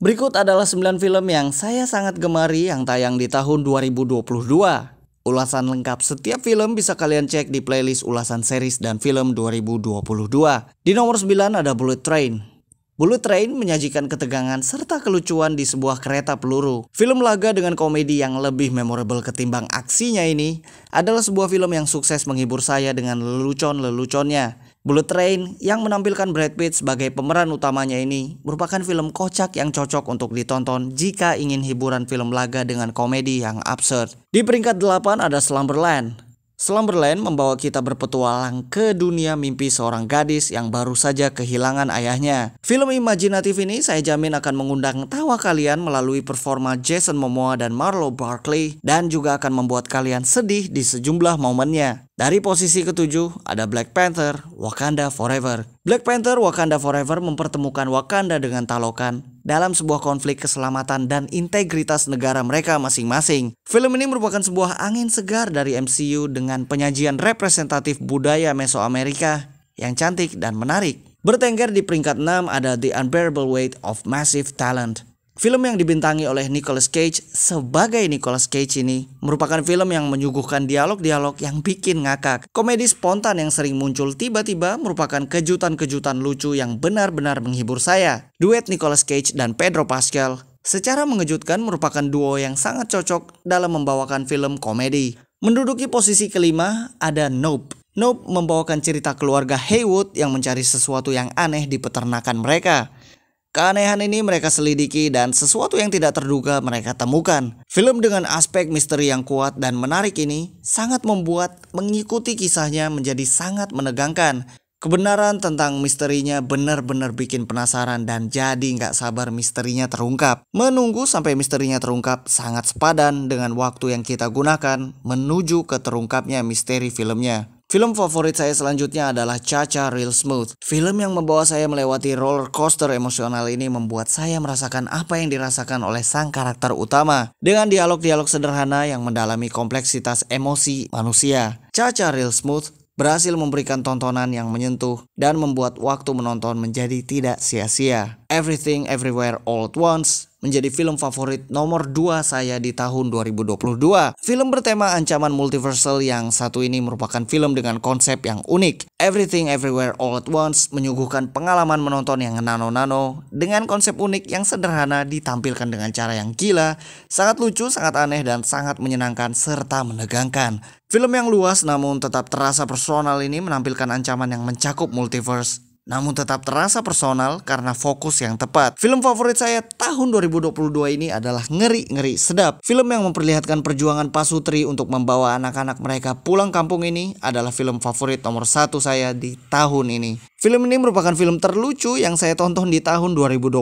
Berikut adalah 9 film yang saya sangat gemari yang tayang di tahun 2022. Ulasan lengkap setiap film bisa kalian cek di playlist ulasan series dan film 2022. Di nomor 9 ada Bullet Train. Bullet Train menyajikan ketegangan serta kelucuan di sebuah kereta peluru. Film laga dengan komedi yang lebih memorable ketimbang aksinya ini adalah sebuah film yang sukses menghibur saya dengan lelucon-leluconnya. Bullet Train yang menampilkan Brad Pitt sebagai pemeran utamanya ini merupakan film kocak yang cocok untuk ditonton jika ingin hiburan film laga dengan komedi yang absurd. Di peringkat 8 ada Slumberland. Slumberland membawa kita berpetualang ke dunia mimpi seorang gadis yang baru saja kehilangan ayahnya. Film imajinatif ini saya jamin akan mengundang tawa kalian melalui performa Jason Momoa dan Marlo Barkley dan juga akan membuat kalian sedih di sejumlah momennya. Dari posisi ketujuh ada Black Panther Wakanda Forever. Black Panther Wakanda Forever mempertemukan Wakanda dengan Talokan dalam sebuah konflik keselamatan dan integritas negara mereka masing-masing. Film ini merupakan sebuah angin segar dari MCU dengan penyajian representatif budaya Mesoamerika yang cantik dan menarik. Bertengger di peringkat 6 ada The Unbearable Weight of Massive Talent Film yang dibintangi oleh Nicolas Cage sebagai Nicolas Cage ini merupakan film yang menyuguhkan dialog-dialog yang bikin ngakak. Komedi spontan yang sering muncul tiba-tiba merupakan kejutan-kejutan lucu yang benar-benar menghibur saya. Duet Nicolas Cage dan Pedro Pascal secara mengejutkan merupakan duo yang sangat cocok dalam membawakan film komedi. Menduduki posisi kelima ada Nope. Nope membawakan cerita keluarga Haywood yang mencari sesuatu yang aneh di peternakan mereka. Keanehan ini mereka selidiki dan sesuatu yang tidak terduga mereka temukan. Film dengan aspek misteri yang kuat dan menarik ini sangat membuat mengikuti kisahnya menjadi sangat menegangkan. Kebenaran tentang misterinya benar-benar bikin penasaran dan jadi nggak sabar misterinya terungkap. Menunggu sampai misterinya terungkap sangat sepadan dengan waktu yang kita gunakan menuju ke terungkapnya misteri filmnya. Film favorit saya selanjutnya adalah Caca Real Smooth. Film yang membawa saya melewati roller coaster emosional ini membuat saya merasakan apa yang dirasakan oleh sang karakter utama dengan dialog-dialog sederhana yang mendalami kompleksitas emosi manusia. Caca Real Smooth berhasil memberikan tontonan yang menyentuh dan membuat waktu menonton menjadi tidak sia-sia. Everything Everywhere All at Once menjadi film favorit nomor 2 saya di tahun 2022. Film bertema ancaman multiversal yang satu ini merupakan film dengan konsep yang unik. Everything Everywhere All at Once menyuguhkan pengalaman menonton yang nano-nano dengan konsep unik yang sederhana ditampilkan dengan cara yang gila, sangat lucu, sangat aneh dan sangat menyenangkan serta menegangkan. Film yang luas namun tetap terasa personal ini menampilkan ancaman yang mencakup multiverse namun tetap terasa personal karena fokus yang tepat. Film favorit saya tahun 2022 ini adalah Ngeri Ngeri Sedap. Film yang memperlihatkan perjuangan Pak Sutri untuk membawa anak-anak mereka pulang kampung ini adalah film favorit nomor satu saya di tahun ini. Film ini merupakan film terlucu yang saya tonton di tahun 2022.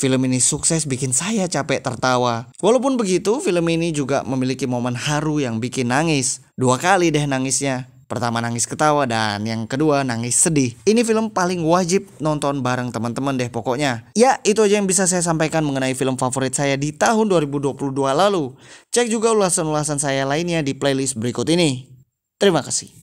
Film ini sukses bikin saya capek tertawa. Walaupun begitu, film ini juga memiliki momen haru yang bikin nangis. Dua kali deh nangisnya. Pertama nangis ketawa dan yang kedua nangis sedih. Ini film paling wajib nonton bareng teman-teman deh pokoknya. Ya, itu aja yang bisa saya sampaikan mengenai film favorit saya di tahun 2022 lalu. Cek juga ulasan-ulasan saya lainnya di playlist berikut ini. Terima kasih.